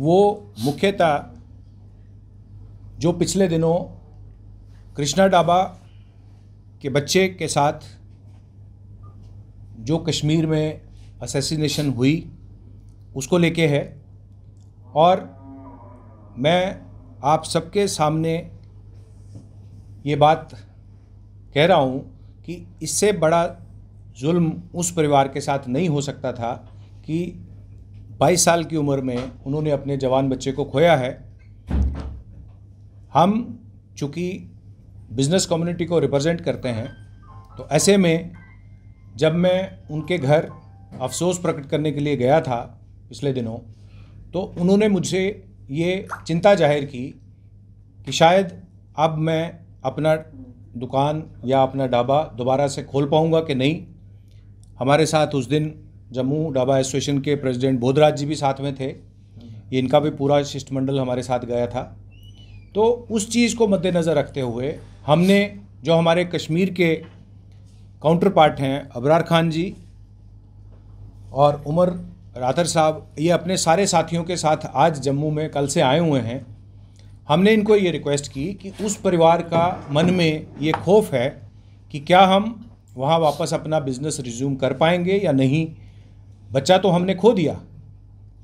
वो मुख्यतः जो पिछले दिनों कृष्णा डाबा के बच्चे के साथ जो कश्मीर में असैसिनेशन हुई उसको लेके है और मैं आप सबके सामने ये बात कह रहा हूँ कि इससे बड़ा जुल्म उस परिवार के साथ नहीं हो सकता था कि 22 साल की उम्र में उन्होंने अपने जवान बच्चे को खोया है हम चूँकि बिजनेस कम्युनिटी को रिप्रेजेंट करते हैं तो ऐसे में जब मैं उनके घर अफसोस प्रकट करने के लिए गया था पिछले दिनों तो उन्होंने मुझसे ये चिंता जाहिर की कि शायद अब मैं अपना दुकान या अपना ढाबा दोबारा से खोल पाऊँगा कि नहीं हमारे साथ उस दिन जम्मू ढाबा एसोसिएशन के प्रेसिडेंट बोधराज जी भी साथ में थे इनका भी पूरा शिष्टमंडल हमारे साथ गया था तो उस चीज़ को मद्देनज़र रखते हुए हमने जो हमारे कश्मीर के काउंटर पार्ट हैं अबरार खान जी और उमर राथर साहब ये अपने सारे साथियों के साथ आज जम्मू में कल से आए हुए हैं हमने इनको ये रिक्वेस्ट की कि उस परिवार का मन में ये खौफ है कि क्या हम वहाँ वापस अपना बिज़नेस रिज्यूम कर पाएंगे या नहीं बच्चा तो हमने खो दिया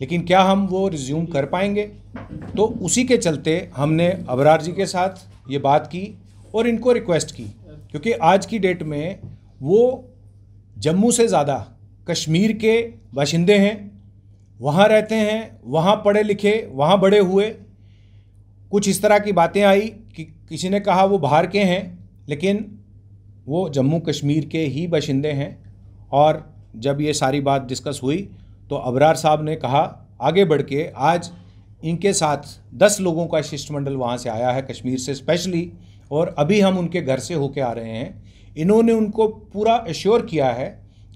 लेकिन क्या हम वो रिज्यूम कर पाएंगे तो उसी के चलते हमने अबरार जी के साथ ये बात की और इनको रिक्वेस्ट की क्योंकि आज की डेट में वो जम्मू से ज़्यादा कश्मीर के बाशिंदे हैं वहाँ रहते हैं वहाँ पढ़े लिखे वहाँ बड़े हुए कुछ इस तरह की बातें आई कि किसी ने कहा वो बाहर के हैं लेकिन वो जम्मू कश्मीर के ही बाशिंदे हैं और जब ये सारी बात डिस्कस हुई तो अबरार साहब ने कहा आगे बढ़ के आज इनके साथ दस लोगों का शिष्टमंडल वहाँ से आया है कश्मीर से स्पेशली और अभी हम उनके घर से होके आ रहे हैं इन्होंने उनको पूरा एश्योर किया है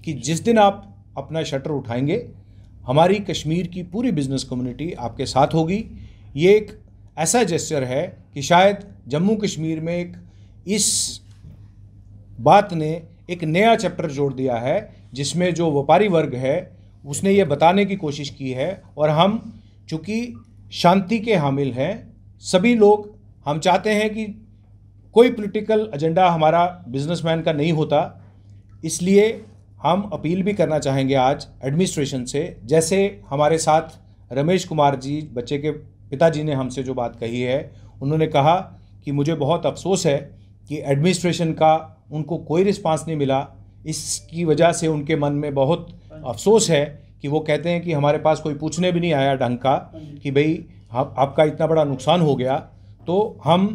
कि जिस दिन आप अपना शटर उठाएंगे हमारी कश्मीर की पूरी बिजनेस कम्युनिटी आपके साथ होगी ये एक ऐसा जेस्चर है कि शायद जम्मू कश्मीर में एक इस बात ने एक नया चैप्टर जोड़ दिया है जिसमें जो व्यापारी वर्ग है उसने ये बताने की कोशिश की है और हम चूँकि शांति के हामिल हैं सभी लोग हम चाहते हैं कि कोई पॉलिटिकल एजेंडा हमारा बिजनेसमैन का नहीं होता इसलिए हम अपील भी करना चाहेंगे आज एडमिनिस्ट्रेशन से जैसे हमारे साथ रमेश कुमार जी बच्चे के पिताजी ने हमसे जो बात कही है उन्होंने कहा कि मुझे बहुत अफसोस है कि एडमिनिस्ट्रेशन का उनको कोई रिस्पांस नहीं मिला इसकी वजह से उनके मन में बहुत अफसोस है कि वो कहते हैं कि हमारे पास कोई पूछने भी नहीं आया ढंग का कि भाई आप, आपका इतना बड़ा नुकसान हो गया तो हम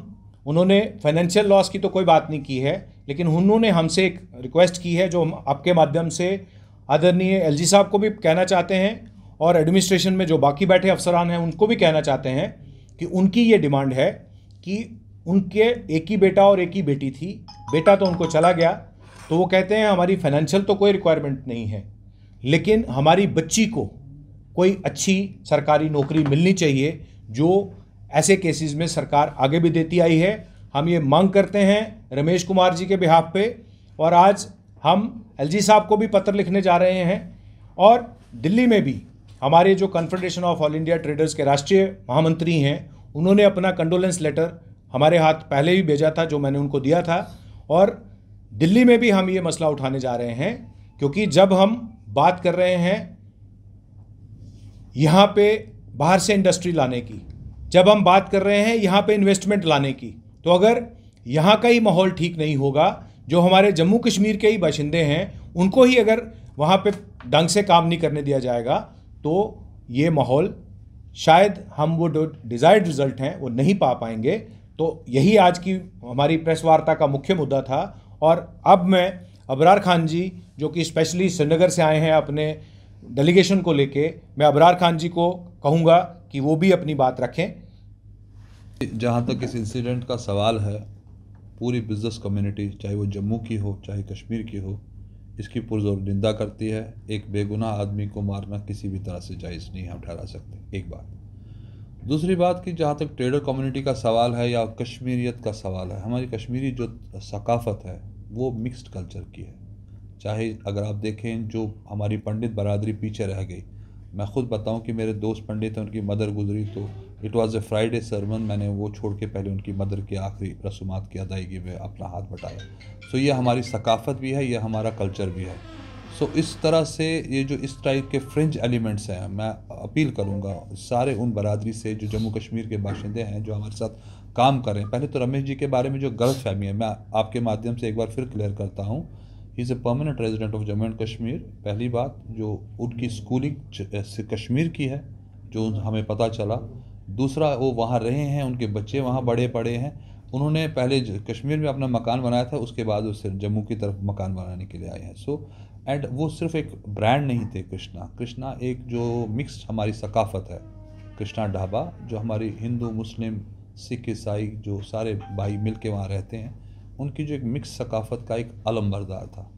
उन्होंने फाइनेंशियल लॉस की तो कोई बात नहीं की है लेकिन उन्होंने हमसे एक रिक्वेस्ट की है जो हम आपके माध्यम से आदरणीय एल साहब को भी कहना चाहते हैं और एडमिनिस्ट्रेशन में जो बाकी बैठे अफसरान हैं उनको भी कहना चाहते हैं कि उनकी ये डिमांड है कि उनके एक ही बेटा और एक ही बेटी थी बेटा तो उनको चला गया तो वो कहते हैं हमारी फाइनेंशियल तो कोई रिक्वायरमेंट नहीं है लेकिन हमारी बच्ची को कोई अच्छी सरकारी नौकरी मिलनी चाहिए जो ऐसे केसेस में सरकार आगे भी देती आई है हम ये मांग करते हैं रमेश कुमार जी के बिहाफ पे और आज हम एलजी साहब को भी पत्र लिखने जा रहे हैं और दिल्ली में भी हमारे जो confederation of all India traders के राष्ट्रीय महामंत्री हैं उन्होंने अपना कंडोलेंस लेटर हमारे हाथ पहले ही भेजा था जो मैंने उनको दिया था और दिल्ली में भी हम ये मसला उठाने जा रहे हैं क्योंकि जब हम बात कर रहे हैं यहाँ पे बाहर से इंडस्ट्री लाने की जब हम बात कर रहे हैं यहाँ पे इन्वेस्टमेंट लाने की तो अगर यहाँ का ही माहौल ठीक नहीं होगा जो हमारे जम्मू कश्मीर के ही बाशिंदे हैं उनको ही अगर वहाँ पे ढंग से काम नहीं करने दिया जाएगा तो ये माहौल शायद हम वो जो डिज़ायर्ड रिज़ल्ट हैं वो नहीं पा पाएंगे तो यही आज की हमारी प्रेस वार्ता का मुख्य मुद्दा था और अब मैं अबरार खान जी जो कि स्पेशली श्रीनगर से आए हैं अपने डेलीगेशन को लेके मैं अबरार खान जी को कहूँगा कि वो भी अपनी बात रखें जहाँ तक इस इंसिडेंट का सवाल है पूरी बिज़नेस कम्युनिटी चाहे वो जम्मू की हो चाहे कश्मीर की हो इसकी पुरजोर निंदा करती है एक बेगुनाह आदमी को मारना किसी भी तरह से जायज़ नहीं हम ठहरा सकते एक बात दूसरी बात कि जहाँ तक ट्रेडर कम्युनिटी का सवाल है या कश्मीरियत का सवाल है हमारी कश्मीरी जो सकाफत है वो मिक्स्ड कल्चर की है चाहे अगर आप देखें जो हमारी पंडित बरदरी पीछे रह गई मैं ख़ुद बताऊं कि मेरे दोस्त पंडित हैं उनकी मदर गुजरी तो it was a Friday sermon मैंने वो छोड़ के पहले उनकी मदर के आखिरी रसूमात की अदायगी में अपना हाथ बटाया सो so ये हमारी सकाफत भी है ये हमारा कल्चर भी है सो इस तरह से ये जो इस टाइप के फ्रिंज एलिमेंट्स हैं मैं अपील करूँगा सारे उन बरदरी से जो जम्मू कश्मीर के बाशिंदे हैं जो हमारे साथ काम कर रहे हैं पहले तो रमेश जी के बारे में जो गलत फहमी है मैं आपके माध्यम से एक बार फिर क्लियर करता हूँ is a permanent resident of Jammu and Kashmir पहली बात जो उनकी स्कूलिंग कश्मीर की है जो हमें पता चला दूसरा वो वहाँ रहे हैं उनके बच्चे वहाँ बड़े पड़े हैं उन्होंने पहले कश्मीर में अपना मकान बनाया था उसके बाद वो सिर्फ जम्मू की तरफ मकान बनाने के लिए आए हैं सो एंड वो सिर्फ एक ब्रांड नहीं थे कृष्णा कृष्णा एक जो मिक्स हमारी सकाफत है कृष्णा ढाबा जो हमारी हिंदू मुस्लिम सिख ईसाई जो सारे भाई मिल के वहाँ रहते हैं उनकी जो एक मिक्स सकाफत का एक अलम्बरदार था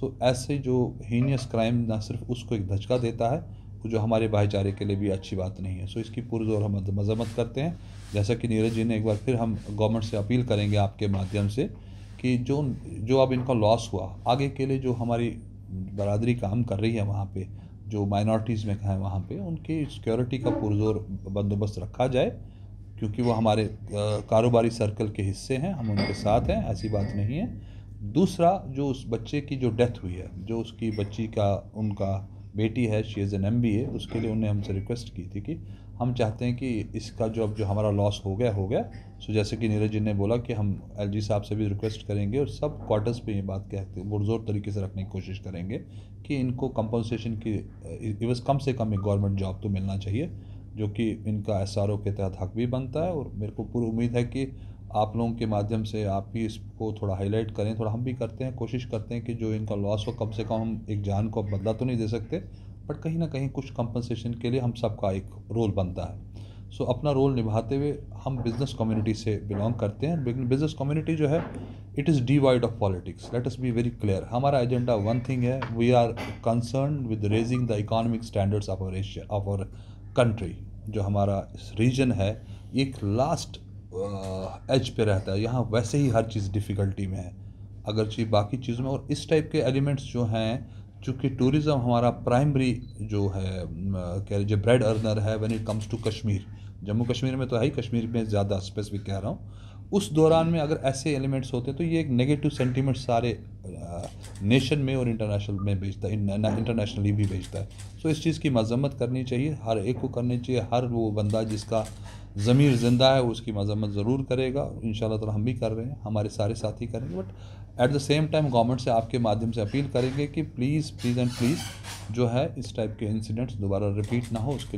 सो ऐसे जो हीनियस क्राइम ना सिर्फ उसको एक धचका देता है तो जो हमारे भाईचारे के लिए भी अच्छी बात नहीं है सो इसकी पुरजोर हम मजम्मत करते हैं जैसा कि नीरज जी ने एक बार फिर हम गवर्नमेंट से अपील करेंगे आपके माध्यम से कि जो जो अब इनका लॉस हुआ आगे के लिए जो हमारी बरदरी काम कर रही है वहाँ पे जो माइनॉरिटीज़ में हैं वहाँ पे उनकी सिक्योरिटी का पुरजोर बंदोबस्त रखा जाए क्योंकि वो हमारे कारोबारी सर्कल के हिस्से हैं हम उनके साथ हैं ऐसी बात नहीं है दूसरा जो उस बच्चे की जो डेथ हुई है जो उसकी बच्ची का उनका बेटी है she is an M B A उसके लिए उन्होंने हमसे रिक्वेस्ट की थी कि हम चाहते हैं कि इसका जो अब जो हमारा लॉस हो गया हो गया सो जैसे कि नीरज जी ने बोला कि हम एल जी साहब से भी रिक्वेस्ट करेंगे और सब क्वार्टर्स पे ये बात कहते हैं पुरजोर तरीके से रखने की कोशिश करेंगे कि इनको कंपनसेशन की इवज कम से कम एक गवर्नमेंट जॉब तो मिलना चाहिए जो कि इनका एस आर ओ के तहत हक भी बनता है और मेरे को पूरी उम्मीद है कि आप लोगों के माध्यम से आप भी इसको थोड़ा हाईलाइट करें थोड़ा हम भी करते हैं कोशिश करते हैं कि जो इनका लॉस हो कम से कम हम एक जान को बदला तो नहीं दे सकते बट कहीं ना कहीं कुछ कंपनसेशन के लिए हम सबका एक रोल बनता है सो so, अपना रोल निभाते हुए हम बिज़नेस कम्युनिटी से बिलोंग करते हैं लेकिन बिज़नेस कम्युनिटी जो है it is divide of politics let us be very clear हमारा एजेंडा वन थिंग है we are concern with raising the economic standards of our Asia of our country जो हमारा रीजन है एक लास्ट एज पे रहता है यहाँ वैसे ही हर चीज़ डिफ़िकल्टी में है अगर चीज बाकी चीज़ों में और इस टाइप के एलिमेंट्स जो हैं चूँकि टूरिज़्म हमारा प्राइमरी जो है कह लीजिए ब्रेड अर्नर है when it comes to Kashmir Jammu Kashmir में तो है ही कश्मीर में ज़्यादा स्पेसिफिक कह रहा हूँ उस दौरान में अगर ऐसे एलिमेंट्स होते तो ये एक नेगेटिव सेंटीमेंट सारे नेशन में और इंटरनेशनल में भेजता है इंटरनेशनली भी भेजता है सो इस चीज़ की मजम्मत करनी चाहिए हर एक को करनी चाहिए हर वो बंदा जिसका ज़मीर ज़िंदा है उसकी मजम्मत ज़रूर करेगा इन तो हम भी कर रहे हैं हमारे सारे साथी करेंगे but at the same time government से आपके माध्यम से अपील करेंगे कि प्लीज़ प्लीज़ एंड प्लीज़ जो है इस टाइप के इंसिडेंट्स दोबारा रिपीट ना हो उसके